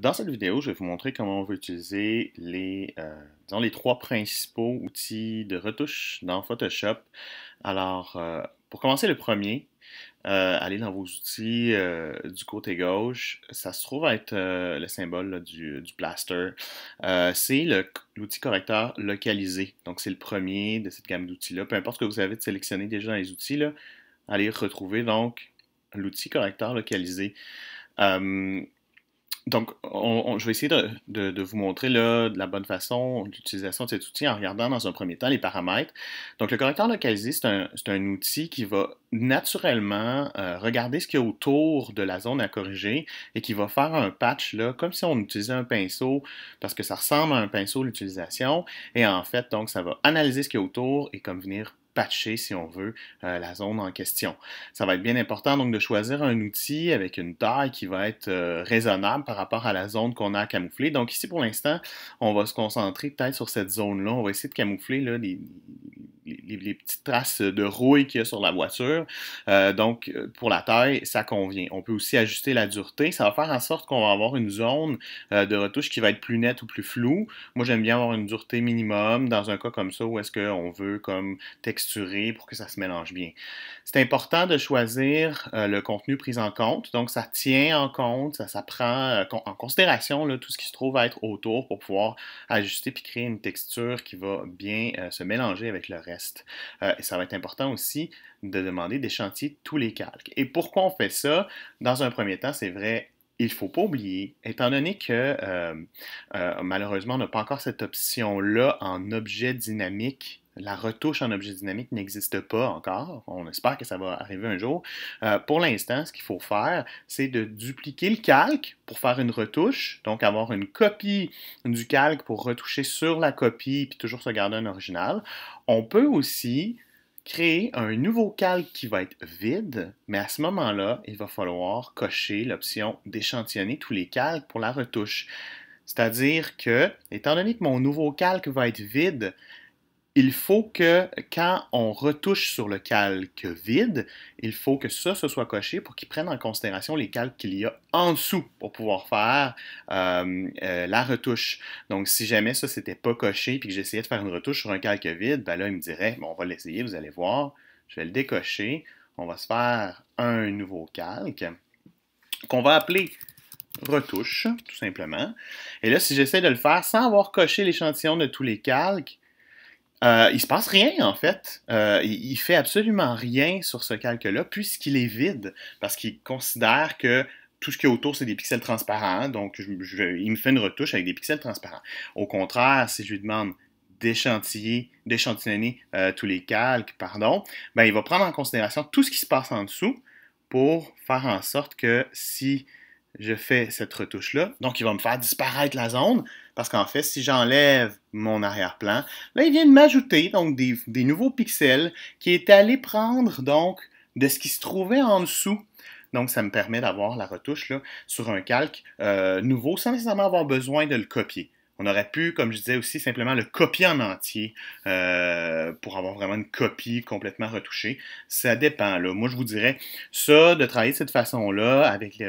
dans cette vidéo, je vais vous montrer comment on va utiliser les, euh, les trois principaux outils de retouche dans Photoshop. Alors, euh, pour commencer le premier, euh, allez dans vos outils euh, du côté gauche. Ça se trouve être le symbole du, du, plaster. c'est l'outil correcteur localisé. Donc, c'est le premier de cette gamme d'outils-là. Peu importe ce que vous avez sélectionné déjà dans les outils, là, allez retrouver donc l'outil correcteur localisé. Donc, on, je vais essayer de, vous montrer de la bonne façon l'utilisation de cet outil en regardant dans un premier temps les paramètres. Donc, le correcteur localisé, c'est un, outil qui va naturellement euh, regarder ce qu'il y a autour de la zone à corriger et qui va faire un patch comme si on utilisait un pinceau parce que ça ressemble à un pinceau l'utilisation. Et en fait, donc, ça va analyser ce qu'il y a autour et comme venir patcher, si on veut, euh, la zone en question. Ça va être bien important donc de choisir un outil avec une taille qui va être euh, raisonnable par rapport à la zone qu'on a à camoufler. Donc ici, pour l'instant, on va se concentrer peut-être sur cette zone-là. On va essayer de camoufler là, les, petites traces de rouille qu'il y a sur la voiture. Euh, donc, pour la taille, ça convient. On peut aussi ajuster la dureté. Ça va faire en sorte qu'on va avoir une zone euh, de retouche qui va être plus nette ou plus floue. Moi, j'aime bien avoir une dureté minimum dans un cas comme ça où est-ce qu'on veut comme texturer pour que ça se mélange bien. C'est important de choisir euh, le contenu pris en compte. Donc, ça tient en compte, ça, prend en considération tout ce qui se trouve à être autour pour pouvoir ajuster puis créer une texture qui va bien se mélanger avec le reste. Euh, et ça va être important aussi de demander d'échantiller tous les calques. Et pourquoi on fait ça? Dans un premier temps, c'est vrai, il ne faut pas oublier, étant donné que euh, euh, malheureusement, on n'a pas encore cette option-là en objet dynamique la retouche en objet dynamique n'existe pas encore. On espère que ça va arriver un jour. Euh, pour l'instant, ce qu'il faut faire, c'est de dupliquer le calque pour faire une retouche, donc avoir une copie du calque pour retoucher sur la copie, puis toujours se garder un original. On peut aussi créer un nouveau calque qui va être vide, mais à ce moment-là, il va falloir cocher l'option d'échantillonner tous les calques pour la retouche. C'est-à-dire que, étant donné que mon nouveau calque va être vide, il faut que quand on retouche sur le calque vide, il faut que ça, se soit coché pour qu'il prenne en considération les calques qu'il y a en dessous pour pouvoir faire euh, euh, la retouche. Donc, si jamais ça, c'était pas coché puis que j'essayais de faire une retouche sur un calque vide, ben là, il me dirait, bon, on va l'essayer, vous allez voir, je vais le décocher, on va se faire un nouveau calque qu'on va appeler retouche, tout simplement. Et là, si j'essaie de le faire sans avoir coché l'échantillon de tous les calques, il euh, il se passe rien en fait. Euh, il, fait absolument rien sur ce calque-là puisqu'il est vide parce qu'il considère que tout ce qui est autour c'est des pixels transparents. Donc il me fait une retouche avec des pixels transparents. Au contraire, si je lui demande d'échantiller, d'échantillonner euh, tous les calques, pardon, ben, il va prendre en considération tout ce qui se passe en dessous pour faire en sorte que si je fais cette retouche-là, donc il va me faire disparaître la zone, parce qu'en fait, si j'enlève mon arrière-plan, là, il vient de m'ajouter donc des, nouveaux pixels qui est allé prendre donc de ce qui se trouvait en dessous. Donc, ça me permet d'avoir la retouche sur un calque euh, nouveau sans nécessairement avoir besoin de le copier. On aurait pu, comme je disais aussi, simplement le copier en entier euh, pour avoir vraiment une copie complètement retouchée. Ça dépend. Moi, je vous dirais, ça, de travailler de cette façon-là, avec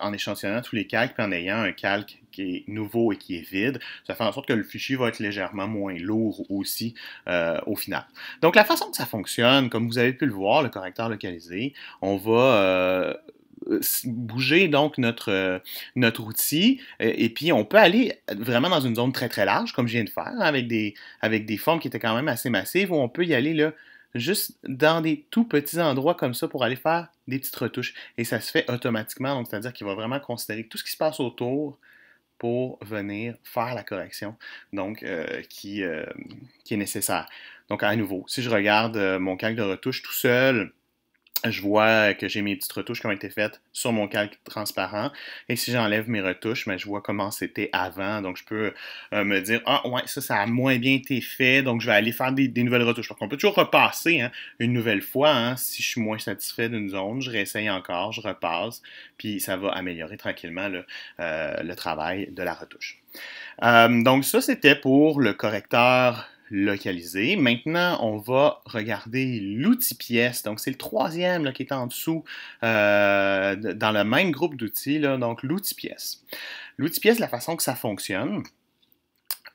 en échantillonnant tous les calques, puis en ayant un calque qui est nouveau et qui est vide. Ça fait en sorte que le fichier va être légèrement moins lourd aussi euh, au final. Donc la façon que ça fonctionne, comme vous avez pu le voir, le correcteur localisé, on va... Euh, bouger donc notre, euh, notre outil et puis on peut aller vraiment dans une zone très très large comme je viens de faire avec des, avec des formes qui étaient quand même assez massives ou on peut y aller là, juste dans des tout petits endroits comme ça pour aller faire des petites retouches et ça se fait automatiquement donc c'est à dire qu'il va vraiment considérer tout ce qui se passe autour pour venir faire la correction donc, euh, euh, qui, est nécessaire. Donc, à nouveau, si je regarde euh, mon calque de retouche tout seul, je vois euh, que j'ai mes petites retouches qui ont été faites sur mon calque transparent. Et si j'enlève mes retouches, ben, je vois comment c'était avant. Donc, je peux euh, me dire, ah ouais, ça, ça a moins bien été fait. Donc, je vais aller faire des, nouvelles retouches. Donc, on peut toujours repasser hein, une nouvelle fois. Hein. si je suis moins satisfait d'une zone, je réessaye encore, je repasse. Puis, ça va améliorer tranquillement le, euh, travail de la retouche. donc, ça, c'était pour le correcteur localisé. Maintenant, on va regarder l'outil pièce. Donc, c'est le troisième qui est en dessous euh, dans le même groupe d'outils, donc l'outil pièce. L'outil pièce, la façon que ça fonctionne,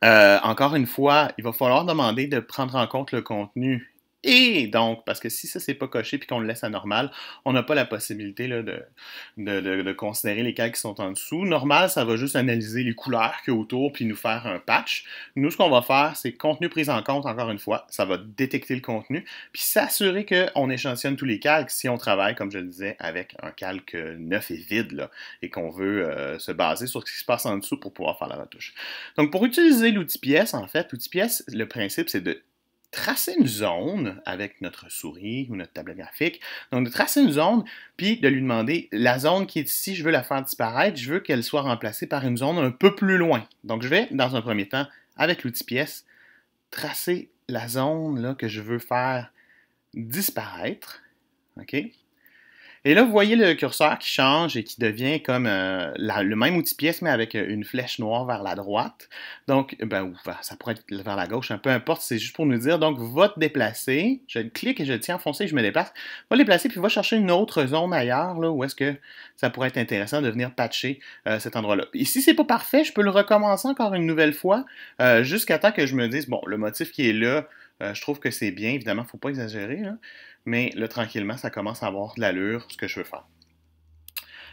euh, encore une fois, il va falloir demander de prendre en compte le contenu et donc, parce que si ça c'est pas coché puis qu'on le laisse à normal, on n'a pas la possibilité de, de, de, considérer les calques qui sont en dessous. Normal, ça va juste analyser les couleurs qu'il y a autour puis nous faire un patch. Nous, ce qu'on va faire, c'est contenu pris en compte, encore une fois, ça va détecter le contenu puis s'assurer qu'on échantillonne tous les calques si on travaille, comme je le disais, avec un calque neuf et vide et qu'on veut euh, se baser sur ce qui se passe en dessous pour pouvoir faire la retouche. Donc, pour utiliser l'outil pièce, en fait, l'outil pièce, le principe, c'est de tracer une zone avec notre souris ou notre table graphique. Donc, de tracer une zone, puis de lui demander la zone qui est ici, je veux la faire disparaître, je veux qu'elle soit remplacée par une zone un peu plus loin. Donc, je vais, dans un premier temps, avec l'outil pièce, tracer la zone là, que je veux faire disparaître. OK? Et là, vous voyez le curseur qui change et qui devient comme euh, le même outil pièce, mais avec euh, une flèche noire vers la droite. Donc, ben, ben ça pourrait être vers la gauche, peu importe, c'est juste pour nous dire, donc, va te déplacer. Je clique et je tiens enfoncé, je me déplace. Va déplacer, puis va chercher une autre zone ailleurs, là, où est-ce que ça pourrait être intéressant de venir patcher euh, cet endroit-là. Ici, si c'est pas parfait, je peux le recommencer encore une nouvelle fois, jusqu'à temps que je me dise, bon, le motif qui est là, euh, je trouve que c'est bien, évidemment, il ne faut pas exagérer, mais là, tranquillement, ça commence à avoir de l'allure, ce que je veux faire.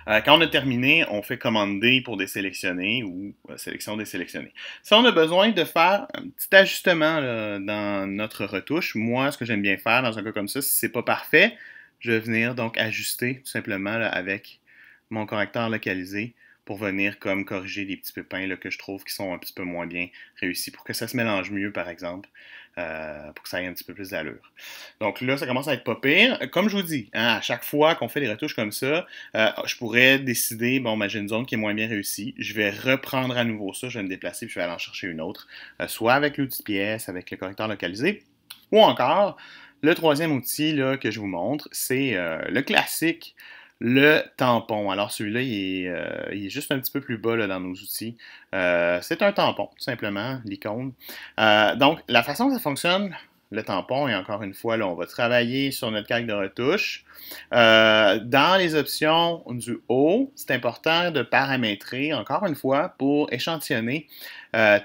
Euh, quand on a terminé, on fait commander pour Désélectionner » ou euh, sélection Désélectionner ». Si on a besoin de faire un petit ajustement dans notre retouche, moi, ce que j'aime bien faire dans un cas comme ça, si c'est pas parfait, je vais venir donc ajuster tout simplement avec mon correcteur localisé pour venir comme corriger les petits pépins là, que je trouve qui sont un petit peu moins bien réussis pour que ça se mélange mieux, par exemple, euh, pour que ça ait un petit peu plus d'allure. Donc là, ça commence à être pas pire. Comme je vous dis, hein, à chaque fois qu'on fait des retouches comme ça, euh, je pourrais décider, bon, ben, j'ai une zone qui est moins bien réussie, je vais reprendre à nouveau ça, je vais me déplacer puis je vais aller en chercher une autre, euh, soit avec l'outil pièce, avec le correcteur localisé, ou encore, le troisième outil là, que je vous montre, c'est le classique le tampon. Alors celui-là, euh, il, est juste un petit peu plus bas dans nos outils. Euh, c'est un tampon, tout simplement, l'icône. Euh, donc la façon dont ça fonctionne, le tampon, et encore une fois, là, on va travailler sur notre calque de retouche. dans les options du haut, c'est important de paramétrer, encore une fois, pour échantillonner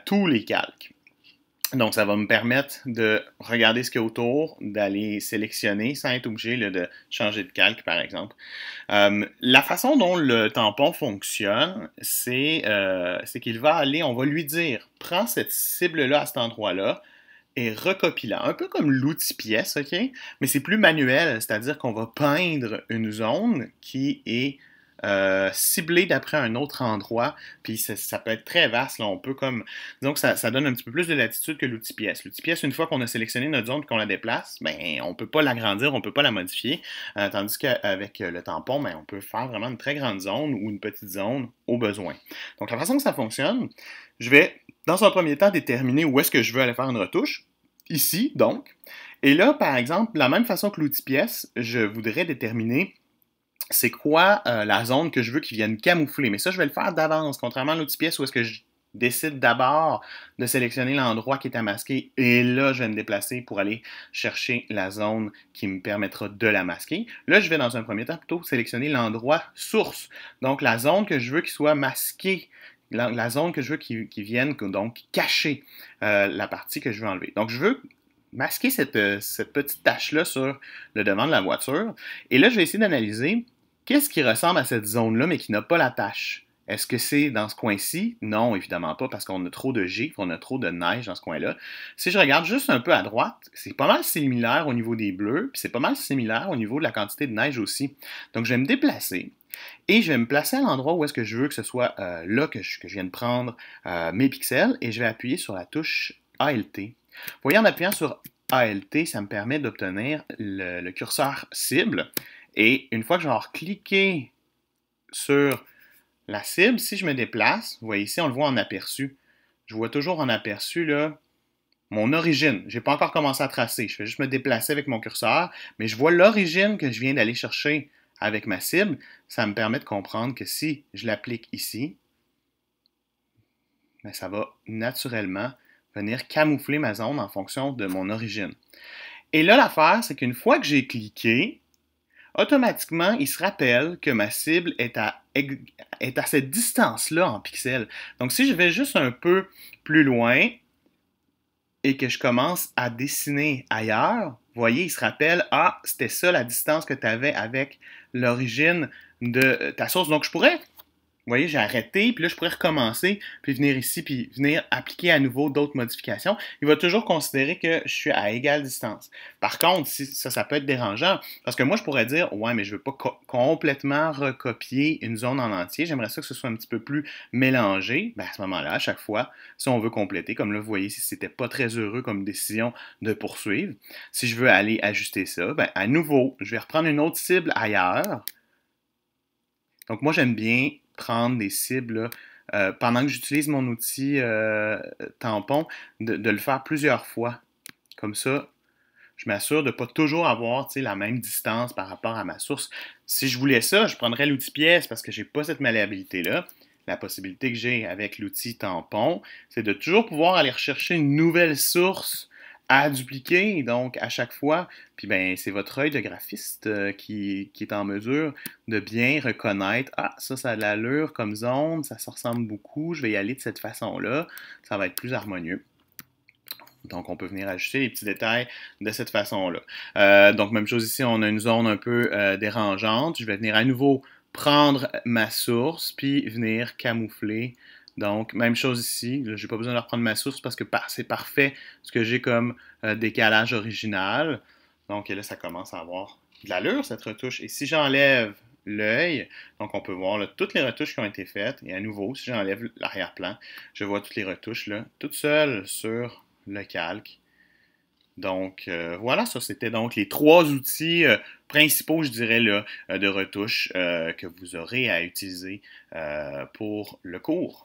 tous les calques. Donc, ça va me permettre de regarder ce qu'il y a autour, d'aller sélectionner sans être obligé de changer de calque, par exemple. Euh, la façon dont le tampon fonctionne, euh, c'est qu'il va aller, on va lui dire, prends cette cible-là à cet endroit-là et recopie-la. Un peu comme l'outil pièce, OK? Mais c'est plus manuel, c'est-à-dire qu'on va peindre une zone qui est euh, ciblé d'après un autre endroit. Puis ça, peut être très vaste. On peut comme. Donc ça, ça, donne un petit peu plus de latitude que l'outil pièce. L'outil pièce, une fois qu'on a sélectionné notre zone qu'on la déplace, ben, on ne peut pas l'agrandir, on ne peut pas la modifier. Euh, tandis qu'avec euh, le tampon, ben, on peut faire vraiment une très grande zone ou une petite zone au besoin. Donc la façon que ça fonctionne, je vais dans un premier temps déterminer où est-ce que je veux aller faire une retouche. Ici, donc. Et là, par exemple, la même façon que l'outil pièce, je voudrais déterminer c'est quoi euh, la zone que je veux qu'il vienne camoufler. Mais ça, je vais le faire d'avance, contrairement à l'outil pièce où est-ce que je décide d'abord de sélectionner l'endroit qui est à masquer et là, je vais me déplacer pour aller chercher la zone qui me permettra de la masquer. Là, je vais dans un premier temps plutôt sélectionner l'endroit source, donc la zone que je veux qui soit masquée. La, zone que je veux qui, vienne donc cacher euh, la partie que je veux enlever. Donc, je veux masquer cette, euh, cette petite tache-là sur le devant de la voiture. Et là, je vais essayer d'analyser Qu'est-ce qui ressemble à cette zone-là mais qui n'a pas la tâche Est-ce que c'est dans ce coin-ci? Non, évidemment pas, parce qu'on a trop de gi on a trop de neige dans ce coin-là. Si je regarde juste un peu à droite, c'est pas mal similaire au niveau des bleus, puis c'est pas mal similaire au niveau de la quantité de neige aussi. Donc je vais me déplacer, et je vais me placer à l'endroit où est-ce que je veux que ce soit euh, là que je, que viens de prendre euh, mes pixels, et je vais appuyer sur la touche ALT. Vous voyez, en appuyant sur ALT, ça me permet d'obtenir le curseur cible, et une fois que je vais avoir cliqué sur la cible, si je me déplace, vous voyez ici, on le voit en aperçu. Je vois toujours en aperçu là, mon origine. Je n'ai pas encore commencé à tracer. Je vais juste me déplacer avec mon curseur, mais je vois l'origine que je viens d'aller chercher avec ma cible. Ça me permet de comprendre que si je l'applique ici, ben, ça va naturellement venir camoufler ma zone en fonction de mon origine. Et là, l'affaire, c'est qu'une fois que j'ai cliqué, automatiquement, il se rappelle que ma cible est à, est à cette distance-là en pixels. Donc, si je vais juste un peu plus loin et que je commence à dessiner ailleurs, voyez, il se rappelle, ah, c'était ça la distance que tu avais avec l'origine de ta source. Donc, je pourrais vous voyez, j'ai arrêté, puis là, je pourrais recommencer, puis venir ici, puis venir appliquer à nouveau d'autres modifications. Il va toujours considérer que je suis à égale distance. Par contre, ça, ça peut être dérangeant, parce que moi, je pourrais dire, ouais, mais je ne veux pas complètement recopier une zone en entier, j'aimerais ça que ce soit un petit peu plus mélangé. Ben, à ce moment-là, à chaque fois, si on veut compléter, comme là, vous voyez, si ce n'était pas très heureux comme décision de poursuivre, si je veux aller ajuster ça, ben, à nouveau, je vais reprendre une autre cible ailleurs. Donc, moi, j'aime bien prendre des cibles. Euh, pendant que j'utilise mon outil euh, tampon, de, de, le faire plusieurs fois. Comme ça, je m'assure de ne pas toujours avoir la même distance par rapport à ma source. Si je voulais ça, je prendrais l'outil pièce parce que je n'ai pas cette malléabilité-là. La possibilité que j'ai avec l'outil tampon, c'est de toujours pouvoir aller rechercher une nouvelle source à dupliquer, donc à chaque fois. Puis ben, c'est votre œil de graphiste euh, qui, est en mesure de bien reconnaître Ah, ça, ça a de l'allure comme zone, ça se ressemble beaucoup, je vais y aller de cette façon-là, ça va être plus harmonieux. Donc, on peut venir ajouter les petits détails de cette façon-là. Euh, donc, même chose ici, on a une zone un peu euh, dérangeante. Je vais venir à nouveau prendre ma source, puis venir camoufler donc, même chose ici. Je n'ai pas besoin de reprendre ma source parce que c'est parfait ce que j'ai comme euh, décalage original. Donc, là, ça commence à avoir de l'allure, cette retouche. Et si j'enlève l'œil, donc on peut voir toutes les retouches qui ont été faites. Et à nouveau, si j'enlève l'arrière-plan, je vois toutes les retouches toutes seules sur le calque. Donc euh, voilà, ça c'était donc les trois outils euh, principaux, je dirais, de retouche que vous aurez à utiliser pour le cours.